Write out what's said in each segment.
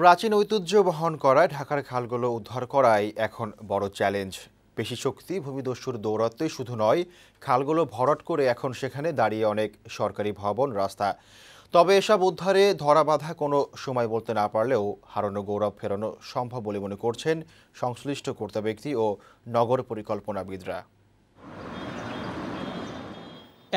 প্রাচীন ঐতিহ্য বহন করায় ঢাকার খালগুলো উদ্ধার করাই এখন বড় চ্যালেঞ্জ পেশি শক্তি ভূমিদস্যুর দৌরাত্মই শুধু নয় খালগুলো ভরট করে এখন সেখানে দাঁড়িয়ে অনেক সরকারি ভবন রাস্তা তবে এসব উদ্ধারে ধরা বাঁধা কোনো সময় বলতে না পারলেও হারানো গৌরব ফেরানো সম্ভব বলে মনে করছেন সংশ্লিষ্ট কর্তা ব্যক্তি ও নগর পরিকল্পনাবিদরা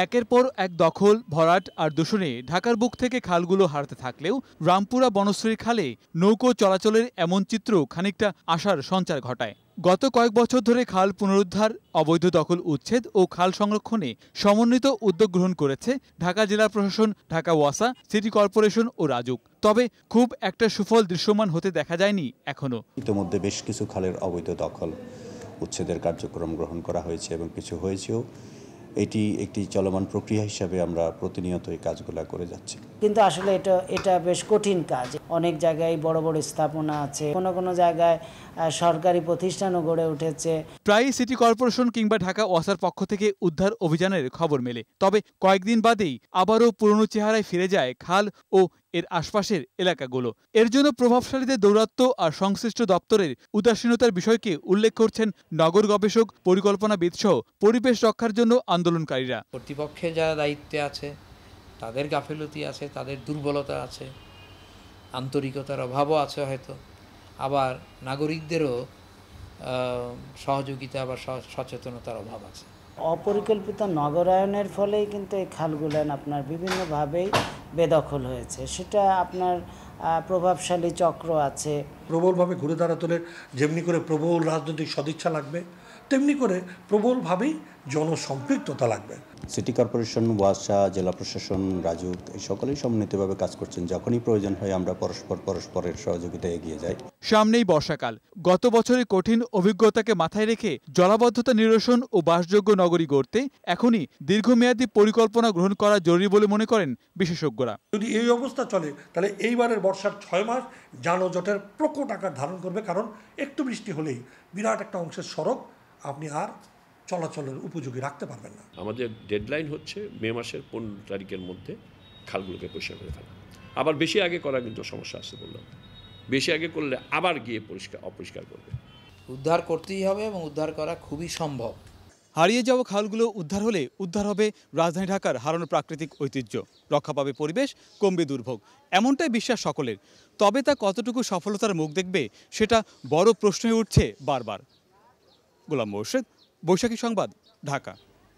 একের পর এক দখল ভরাট আর দূষণে ঢাকার বুক থেকে খালগুলো হারতে থাকলেও রামপুরা বনশ্রীর খালে নৌকো চলাচলের এমন চিত্র খানিকটা আশার সঞ্চার ঘটায় গত কয়েক বছর ধরে খাল পুনরুদ্ধার অবৈধ দখল উচ্ছেদ ও খাল সংরক্ষণে সমন্বিত উদ্যোগ গ্রহণ করেছে ঢাকা জেলা প্রশাসন ঢাকা ওয়াসা সিটি কর্পোরেশন ও রাজুক তবে খুব একটা সুফল দৃশ্যমান হতে দেখা যায়নি এখনও ইতিমধ্যে বেশ কিছু খালের অবৈধ দখল উচ্ছেদের কার্যক্রম গ্রহণ করা হয়েছে এবং কিছু হয়েছেও এটি একটি চলমান প্রক্রিয়া হিসাবে আমরা প্রতিনিয়ত এই কাজগুলো করে যাচ্ছি কিন্তু আসলে এটা এটা বেশ কঠিন কাজ অনেক জায়গায় বড় বড় স্থাপনা আছে কোনো কোনো জায়গায় সরকারি প্রতিষ্ঠানও গড়ে উঠেছে প্রায় সিটি কর্পোরেশন কিংবা ঢাকা ওয়াসার পক্ষ থেকে উদ্ধার অভিযানের খবর মেলে তবে কয়েকদিন বাদেই আবারও পুরনো চেহারায় ফিরে যায় খাল ও এর আশপাশের এলাকাগুলো এর জন্য প্রভাবশালীদের দৌরাত্ম্য আর সংশ্লিষ্ট দপ্তরের উদাসীনতার বিষয়কে উল্লেখ করছেন নগর গবেষক পরিকল্পনাবিদ সহ পরিবেশ রক্ষার জন্য আন্দোলনকারীরা কর্তৃপক্ষের যারা দায়িত্বে আছে তাদের গাফিলতি আছে তাদের দুর্বলতা আছে আন্তরিকতার অভাবও আছে হয়তো আবার নাগরিকদেরও সহযোগিতা বা সচেতনতার অভাব আছে অপরিকল্পিত নগরায়নের ফলেই কিন্তু এই খালগুলো আপনার বিভিন্নভাবেই বেদখল হয়েছে সেটা আপনার প্রভাবশালী চক্র আছে প্রবলভাবে ঘুরে দাঁড়াতলের যেমনি করে প্রবল রাজনৈতিক সদিচ্ছা লাগবে তেমনি করে প্রবলভাবেই জনসম্পৃক্ততা লাগবে সিটি কর্পোরেশন ওয়াসা জেলা প্রশাসন রাজুক এই সকলেই সমন্বিতভাবে কাজ করছেন যখনই প্রয়োজন হয় আমরা পরস্পর পরস্পরের সহযোগিতায় এগিয়ে যাই সামনেই বর্ষাকাল গত বছরের কঠিন অভিজ্ঞতাকে মাথায় রেখে জলাবদ্ধতা নিরসন ও বাসযোগ্য নগরী গড়তে এখনই দীর্ঘমেয়াদী পরিকল্পনা গ্রহণ করা জরুরি বলে মনে করেন বিশেষজ্ঞরা যদি এই অবস্থা চলে তাহলে এইবারের বর্ষার ছয় মাস যানজটের প্রকট আকার ধারণ করবে কারণ একটু বৃষ্টি হলেই বিরাট একটা অংশের সড়ক আপনি আর চলাচলের উপযোগী রাখতে পারবেন না আমাদের ডেডলাইন হচ্ছে মে মাসের পনেরো তারিখের মধ্যে খালগুলোকে পরিষ্কার করে ফেলা আবার বেশি আগে করা কিন্তু সমস্যা আছে বললাম বেশি আগে করলে আবার গিয়ে পরিষ্কার অপরিষ্কার করবে উদ্ধার করতেই হবে এবং উদ্ধার করা খুবই সম্ভব হারিয়ে যাওয়া খালগুলো উদ্ধার হলে উদ্ধার হবে রাজধানী ঢাকার হারানো প্রাকৃতিক ঐতিহ্য রক্ষা পাবে পরিবেশ কমবে দুর্ভোগ এমনটাই বিশ্বাস সকলের তবে তা কতটুকু সফলতার মুখ দেখবে সেটা বড় প্রশ্নই উঠছে বারবার গোলাম মোর্শেদ বৈশাখী সংবাদ ঢাকা